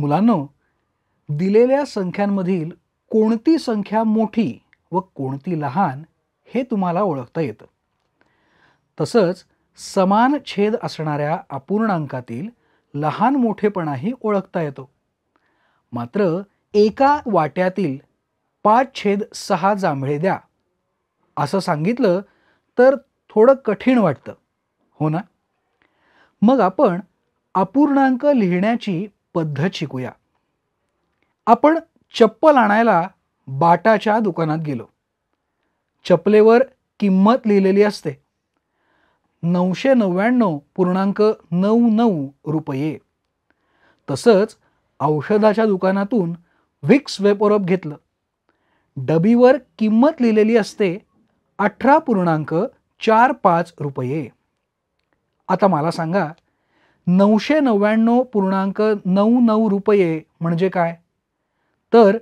मुलांनो दिलेल्या संख्यांमधील कोणती संख्या मोठी व कोणती लहान हे तुम्हाला ओळखता येतं तसंच समान छेद असणाऱ्या अपूर्णांकातील लहान मोठेपणाही ओळखता येतो मात्र एका वाट्यातील पाच छेद सहा जांभळे द्या असं सांगितलं तर थोडं कठीण वाटतं हो ना मग आपण अपूर्णांक लिहिण्याची पद्धत शिकूया आपण चप्पल आणायला बाटाच्या दुकानात गेलो चपलेवर किंमत लिहिलेली असते नऊशे नव्याण्णव पूर्णांक नऊ नऊ रुपये तसंच औषधाच्या दुकानातून विक्स वेपोरप घेतलं डबीवर किंमत लिहिलेली असते अठरा पूर्णांक चार पाच रुपये आता मला सांगा नऊशे नव्याण्णव पूर्णांक नऊ नऊ रुपये म्हणजे काय तर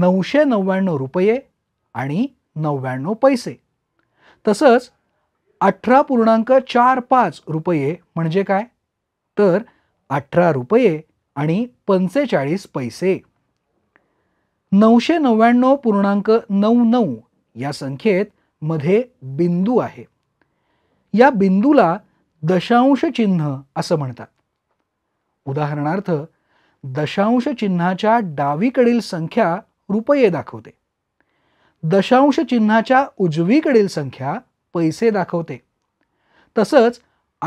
नऊशे नव्याण्णव रुपये आणि नव्याण्णव पैसे तसंच अठरा पूर्णांक चार पाच रुपये म्हणजे काय तर अठरा रुपये आणि पंचेचाळीस पैसे नऊशे नव्याण्णव पूर्णांक नऊ नऊ या संख्येत मध्ये बिंदू आहे या बिंदूला दशांश चिन्ह असं म्हणतात उदाहरणार्थ दशांश चिन्हाच्या डावीकडील संख्या रुपये दाखवते दशांश चिन्हाच्या उजवीकडील संख्या पैसे दाखवते तसंच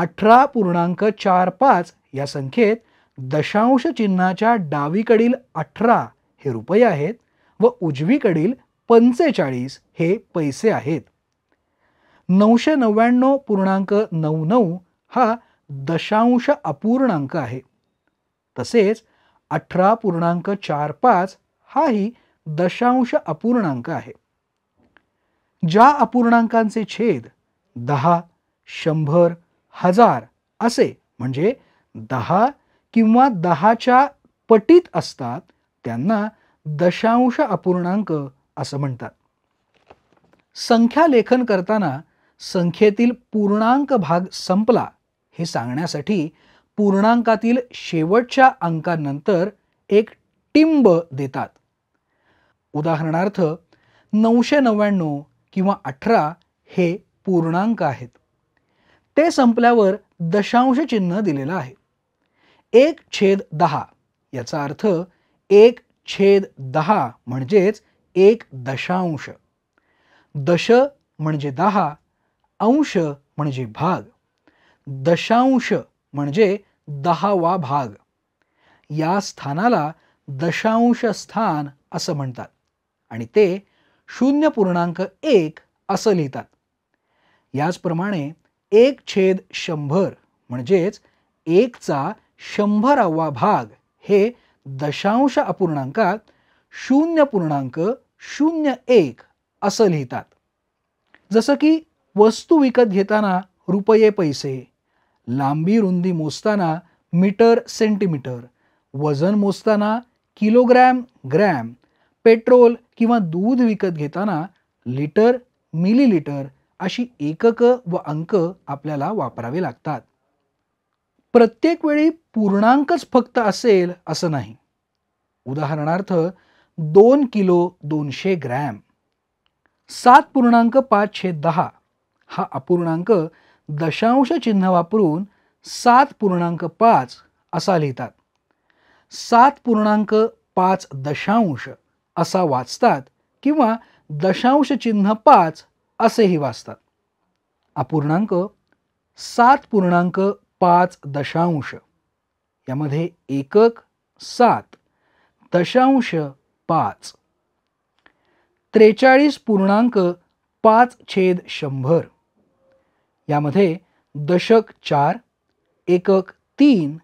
अठरा पूर्णांक चार पाच या संख्येत दशांश चिन्हाच्या डावीकडील अठरा हे रुपये आहेत व उजवीकडील पंचेचाळीस हे पैसे आहेत नऊशे नव्याण्णव पूर्णांक नऊ नऊ हा दशांश अपूर्णांक आहे तसेच अठरा पूर्णांक चार पाच हाही दशांश अपूर्णांक आहे ज्या अपूर्णांकांचे छेद दहा शंभर हजार असे म्हणजे दहा किंवा दहाच्या पटीत असतात त्यांना दशांश अपूर्णांक असं म्हणतात संख्या लेखन करताना संख्येतील पूर्णांक भाग संपला हे सांगण्यासाठी पूर्णांकातील शेवटच्या अंकानंतर एक टिंब देतात उदाहरणार्थ नऊशे नव्याण्णव किंवा अठरा हे पूर्णांक आहेत ते संपल्यावर दशांश चिन्ह दिलेलं आहे एक छेद दहा याचा अर्थ एक छेद दहा म्हणजेच एक दशांश दश म्हणजे दहा अंश म्हणजे भाग दशांश म्हणजे दहावा भाग या स्थानाला दशांश स्थान असं म्हणतात आणि ते शून्य पूर्णांक एक असं लिहितात याचप्रमाणे एक छेद शंभर म्हणजेच एकचा शंभरावा भाग हे दशांश अपूर्णांकात शून्य पूर्णांक शून्य एक असं लिहितात जसं की वस्तू विकत घेताना रुपये पैसे लांबी रुंदी मोजताना मीटर सेंटीमीटर वजन मोजताना किलोग्रॅम ग्रॅम पेट्रोल किंवा दूध विकत घेताना लिटर मिलीलिटर अशी एकक व अंक आपल्याला वापरावे लागतात प्रत्येक वेळी पूर्णांकच फक्त असेल असं नाही उदाहरणार्थ दोन किलो दोनशे ग्रॅम सात पूर्णांक पाचशे दहा हा अपूर्णांक दशांश चिन्ह वापरून सात पूर्णांक पाच असा लिहितात सात पूर्णांक पाच दशांश असा वाचतात किंवा दशांश चिन्ह पाच असेही वाचतात अपूर्णांक सात पूर्णांक पाच दशांश यामध्ये एकक सात दशांश पाच त्रेचाळीस पूर्णांक पाच छेद शंभर यामध्ये दशक चार एकक तीन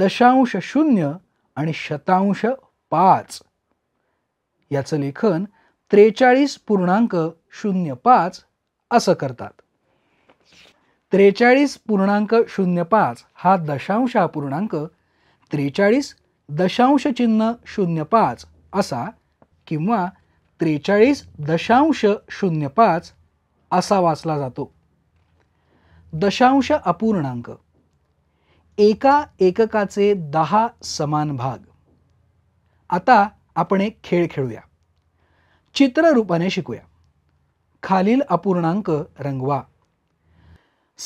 दशांश शून्य आणि शतांश पाच याचं लेखन त्रेचाळीस पूर्णांक शून्य पाच असं करतात त्रेचाळीस पूर्णांक शून्य पाच हा दशांश पूर्णांक त्रेचाळीस दशांश चिन्ह शून्य पाच असा किंवा त्रेचाळीस दशांश शून्य पाच असा वाचला जातो दशांश अपूर्णांक एका एककाचे दहा समान भाग आता आपण एक खेळ खेळूया चित्ररूपाने शिकूया खालील अपूर्णांक रंगवा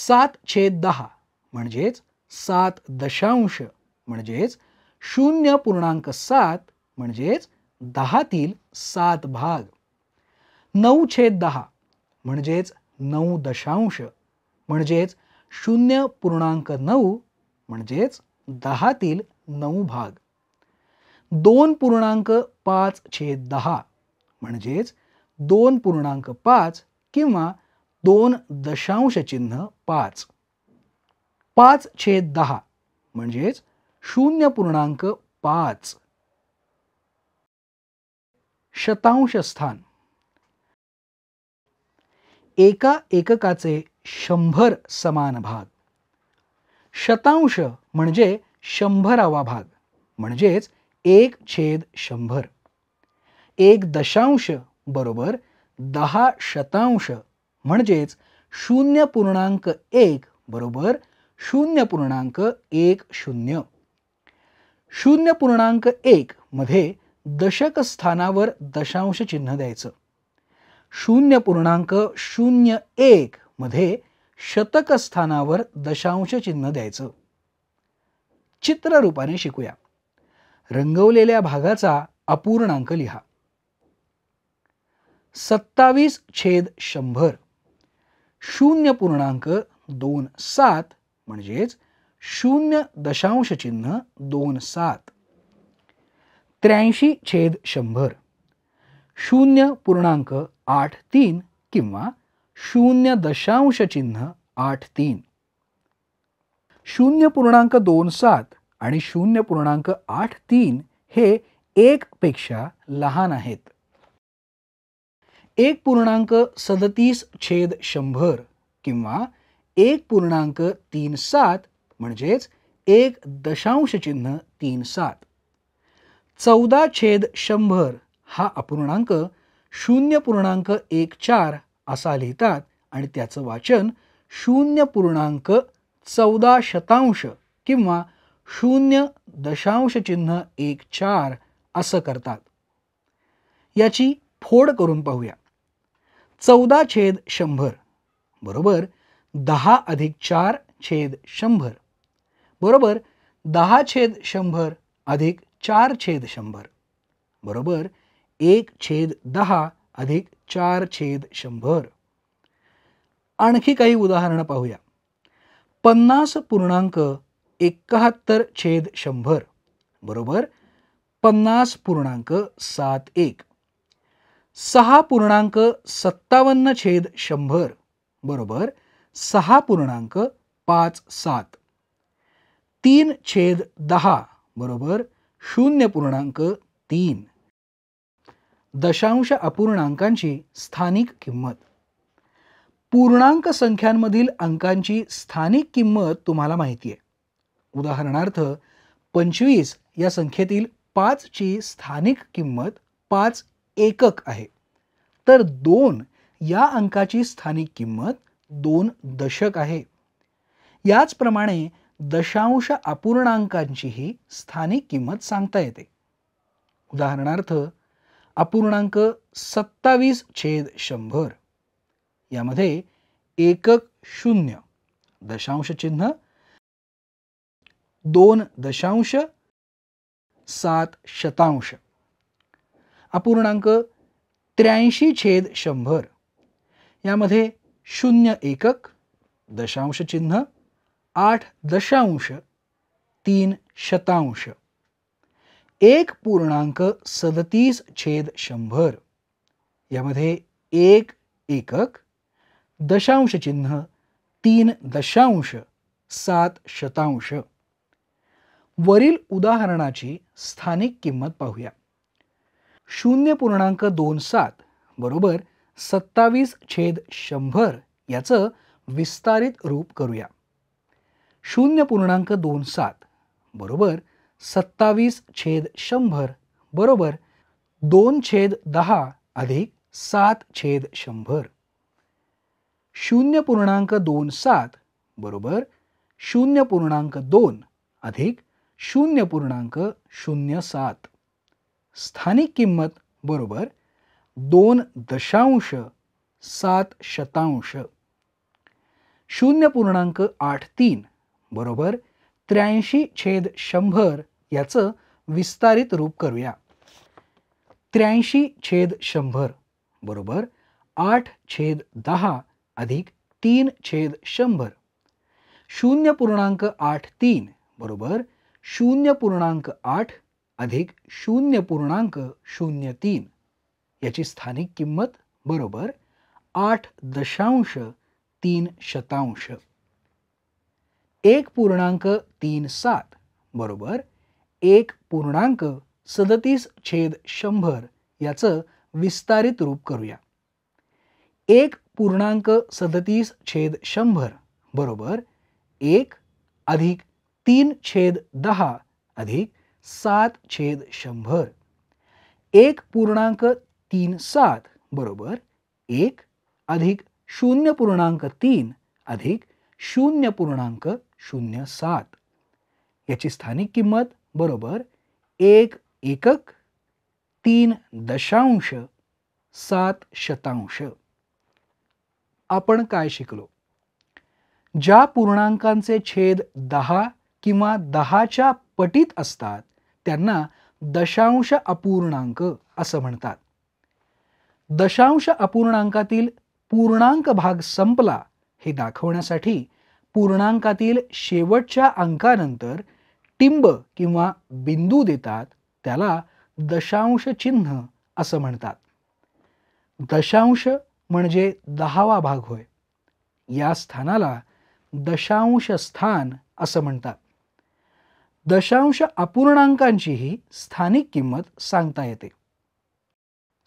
सात छेद दहा म्हणजेच सात दशांश म्हणजेच शून्य पूर्णांक सात म्हणजेच दहातील सात भाग नऊ छेद दहा म्हणजेच नऊ दशांश म्हणजेच शून्य पूर्णांक नऊ म्हणजेच दहातील नऊ भाग दोन पूर्णांक पाच छेद दहा म्हणजेच दोन पूर्णांक पाच किंवा दोन दशांश चिन्ह पाच पाच छेद दहा म्हणजेच शून्य पूर्णांक पाच शतांश स्थान एका एककाचे शंभर समान भाग शतांश म्हणजे शंभरावा भाग म्हणजेच एक छेद शंभर एक दशांश बरोबर दहा शतांश म्हणजेच शून्य पूर्णांक एक बरोबर शून्य पूर्णांक एक शून्य शून्य पूर्णांक एक मध्ये दशक स्थानावर दशांश चिन्ह द्यायचं शून्य पूर्णांक शून्य एक मध्ये शतक स्थानावर दशांश चिन्ह द्यायचं रूपाने शिकूया रंगवलेल्या भागाचा अपूर्णांक लिहा सत्तावीस छेद शंभर शून्य पूर्णांक दोन सात म्हणजेच शून्य दशांश चिन्ह दोन सात त्र्याऐंशी छेद शंभर शून्य पूर्णांक आठ तीन किंवा शून्य दशांश चिन्ह आठ तीन शून्य पूर्णांक दोन सात आणि शून्य पूर्णांक आठ तीन हे एक पेक्षा लहान आहेत एक पूर्णांक सदतीस छेद शंभर किंवा एक पूर्णांक तीन सात म्हणजेच एक दशांश चिन्ह तीन सात चौदा छेद शंभर हा अपूर्णांक शून्य पूर्णांक एक चार असा लिहितात आणि त्याचं वाचन शून्य पूर्णांक चौदा शतांश किंवा शून्य दशांश चिन्ह एक चार असं करतात याची फोड करून पाहूया चौदा छेद शंभर बरोबर दहा अधिक चार छेद शंभर बरोबर दहा छेद शंभर अधिक चार छेद शंभर बरोबर एक छेद दहा अधिक चार छेद शंभर आणखी काही उदाहरणं पाहूया पन्नास पूर्णांक एकाहत्तर छेद शंभर बरोबर पन्नास पूर्णांक सात एक सहा पूर्णांक सत्तावन्न छेद शंभर बरोबर सहा पूर्णांक पाच सात तीन छेद दहा बरोबर शून्य पूर्णांक तीन दशांश अपूर्णांकांची स्थानिक किंमत पूर्णांक संख्यांमधील अंकांची स्थानिक किंमत तुम्हाला माहिती आहे उदाहरणार्थ पंचवीस या संख्येतील पाचची स्थानिक किंमत पाच एकक आहे तर दोन या अंकाची स्थानिक किंमत दोन दशक आहे याचप्रमाणे दशांश अपूर्णांकांचीही स्थानिक किंमत सांगता येते उदाहरणार्थ अपूर्णांक सत्तावीस छेद शंभर यामध्ये एकक शून्य दशांश चिन्ह दोन दशांश सात शतांश अपूर्णांक त्र्याऐंशी छेद शंभर यामध्ये शून्य एकक दशांश चिन्ह आठ दशांश तीन शतांश एक पूर्णांक सदतीस छेद शंभर यामध्ये एक एकक दशांश चिन्ह तीन दशांश सात शतांश वरील उदाहरणाची स्थानिक किंमत पाहूया शून्य पूर्णांक दोन सात बरोबर सत्तावीस छेद शंभर याचं विस्तारित रूप करूया शून्य पूर्णांक दोन सात बरोबर सत्तावीस छेद शंभर बरोबर दोन छेद दहा अधिक सात छेद शंभर शून्य पूर्णांक दोन सात बरोबर शून्य पूर्णांक दोन अधिक शून्य पूर्णांक शून्य सात स्थानिक किंमत बरोबर दोन दशांश सात शतांश शून्य पूर्णांक आठ तीन बरोबर त्र्याऐंशी छेद शंभर याचं विस्तारित रूप करूया त्र्याऐंशी छेद शंभर बरोबर आठ छेद दहा अधिक तीन छेद शंभर शून्य पूर्णांक आठ तीन बरोबर शून्य पूर्णांक आठ अधिक शून्य पूर्णांक शून्य तीन याची स्थानिक किंमत बरोबर आठ दशांश तीन शतांश एक पूर्णांक तीन सात बरोबर एक पूर्णांक सदतीस छेद शंभर याचं विस्तारित रूप करूया एक पूर्णांक सदतीस छेद शंभर बरोबर एक अधिक तीन छेद दहा अधिक सात छेद शंभर एक पूर्णांक तीन सात बरोबर एक अधिक शून्य पूर्णांक तीन अधिक शून्य पूर्णांक शून्य सात याची स्थानिक किंमत बरोबर एक एकक तीन दशांश सात शतांश आपण काय शिकलो ज्या पूर्णांकांचे छेद दहा किंवा दहाच्या पटीत असतात त्यांना दशांश अपूर्णांक असं म्हणतात दशांश अपूर्णांकातील पूर्णांक भाग संपला हे दाखवण्यासाठी पूर्णांकातील शेवटच्या अंकानंतर टिंब किंवा बिंदू देतात त्याला दशांश चिन्ह असं म्हणतात दशांश म्हणजे दहावा भाग होय या स्थानाला दशांश स्थान असं म्हणतात दशांश अपूर्णांकांचीही स्थानिक किंमत सांगता येते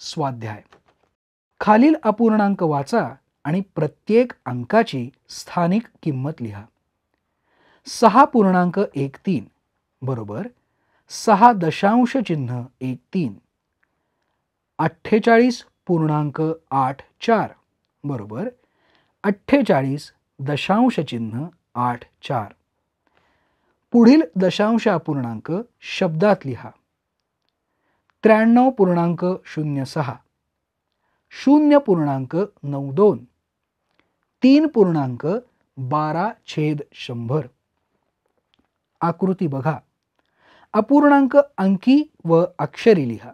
स्वाध्याय खालील अपूर्णांक वाचा आणि प्रत्येक अंकाची स्थानिक किंमत लिहा सहा पूर्णांक एक तीन बरोबर सहा दशांश चिन्ह एक तीन अठ्ठेचाळीस पूर्णांक आठ चार बरोबर अठ्ठेचाळीस दशांश चिन्ह आठ चार पुढील दशांश पूर्णांक शब्दात लिहा त्र्याण्णव पूर्णांक शून्य सहा शून्य पूर्णांक नऊ दोन तीन पूर्णांक बारा छेद शंभर आकृती बघा अपूर्णांक अंकी व अक्षरी लिहा